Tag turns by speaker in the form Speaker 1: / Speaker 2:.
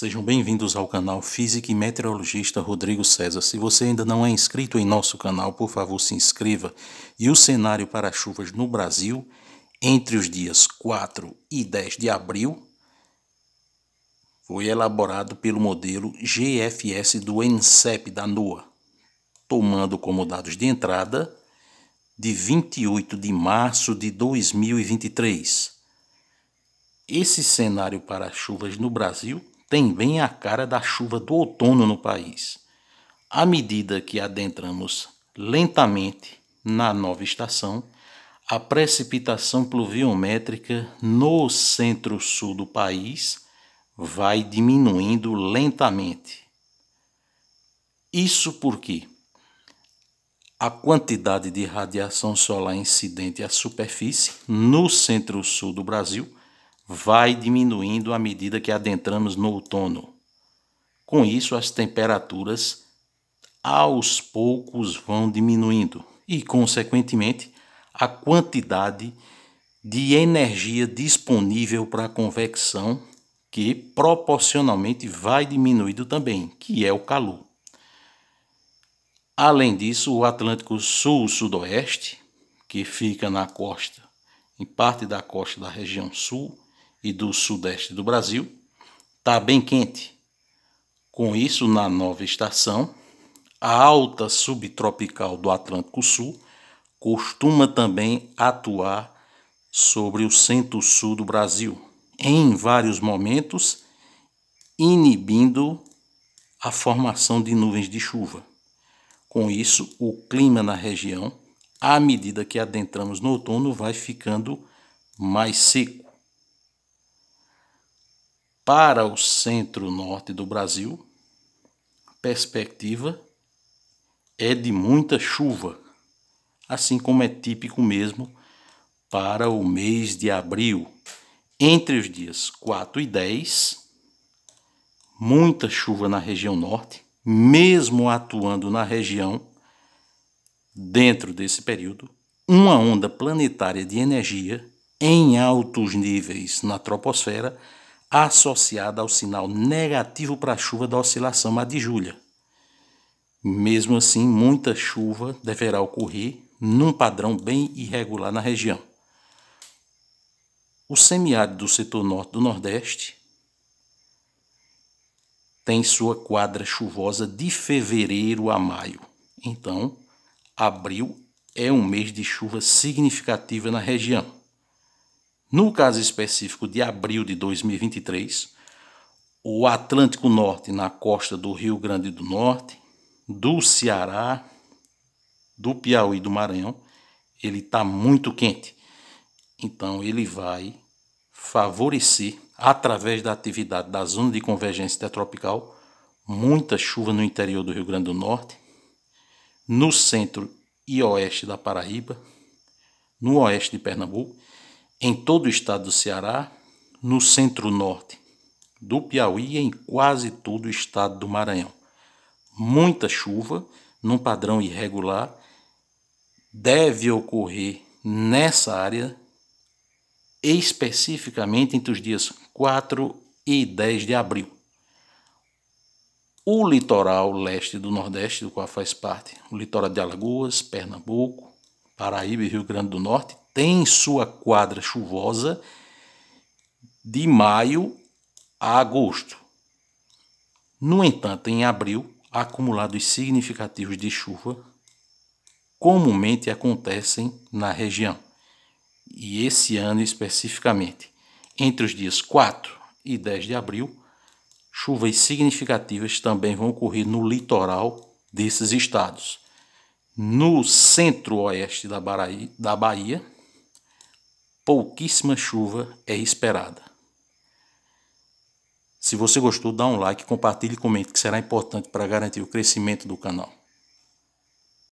Speaker 1: Sejam bem-vindos ao canal Física e Meteorologista Rodrigo César. Se você ainda não é inscrito em nosso canal, por favor, se inscreva. E o cenário para chuvas no Brasil entre os dias 4 e 10 de abril foi elaborado pelo modelo GFS do INSEP da NOAA, tomando como dados de entrada de 28 de março de 2023. Esse cenário para chuvas no Brasil tem bem a cara da chuva do outono no país. À medida que adentramos lentamente na nova estação, a precipitação pluviométrica no centro-sul do país vai diminuindo lentamente. Isso porque a quantidade de radiação solar incidente à superfície no centro-sul do Brasil vai diminuindo à medida que adentramos no outono. Com isso, as temperaturas aos poucos vão diminuindo e, consequentemente, a quantidade de energia disponível para a convecção que proporcionalmente vai diminuindo também, que é o calor. Além disso, o Atlântico Sul-Sudoeste, que fica na costa, em parte da costa da região sul, e do sudeste do Brasil. Está bem quente. Com isso, na nova estação, a alta subtropical do Atlântico Sul costuma também atuar sobre o centro-sul do Brasil, em vários momentos, inibindo a formação de nuvens de chuva. Com isso, o clima na região, à medida que adentramos no outono, vai ficando mais seco para o centro-norte do Brasil, a perspectiva é de muita chuva, assim como é típico mesmo para o mês de abril. Entre os dias 4 e 10, muita chuva na região norte, mesmo atuando na região, dentro desse período, uma onda planetária de energia em altos níveis na troposfera associada ao sinal negativo para a chuva da oscilação madijulha. Mesmo assim, muita chuva deverá ocorrer num padrão bem irregular na região. O semiárido do setor norte do Nordeste tem sua quadra chuvosa de fevereiro a maio. Então, abril é um mês de chuva significativa na região. No caso específico de abril de 2023, o Atlântico Norte na costa do Rio Grande do Norte, do Ceará, do Piauí e do Maranhão, ele está muito quente. Então ele vai favorecer, através da atividade da zona de convergência tropical, muita chuva no interior do Rio Grande do Norte, no centro e oeste da Paraíba, no oeste de Pernambuco em todo o estado do Ceará, no centro-norte do Piauí e em quase todo o estado do Maranhão. Muita chuva, num padrão irregular, deve ocorrer nessa área, especificamente entre os dias 4 e 10 de abril. O litoral leste do Nordeste, do qual faz parte o litoral de Alagoas, Pernambuco, Paraíba e Rio Grande do Norte, tem sua quadra chuvosa de maio a agosto. No entanto, em abril, acumulados significativos de chuva comumente acontecem na região, e esse ano especificamente, entre os dias 4 e 10 de abril, chuvas significativas também vão ocorrer no litoral desses estados. No centro-oeste da, Bahia, pouquíssima chuva é esperada. Se você gostou, dá um like, compartilhe e comente, que será importante para garantir o crescimento do canal.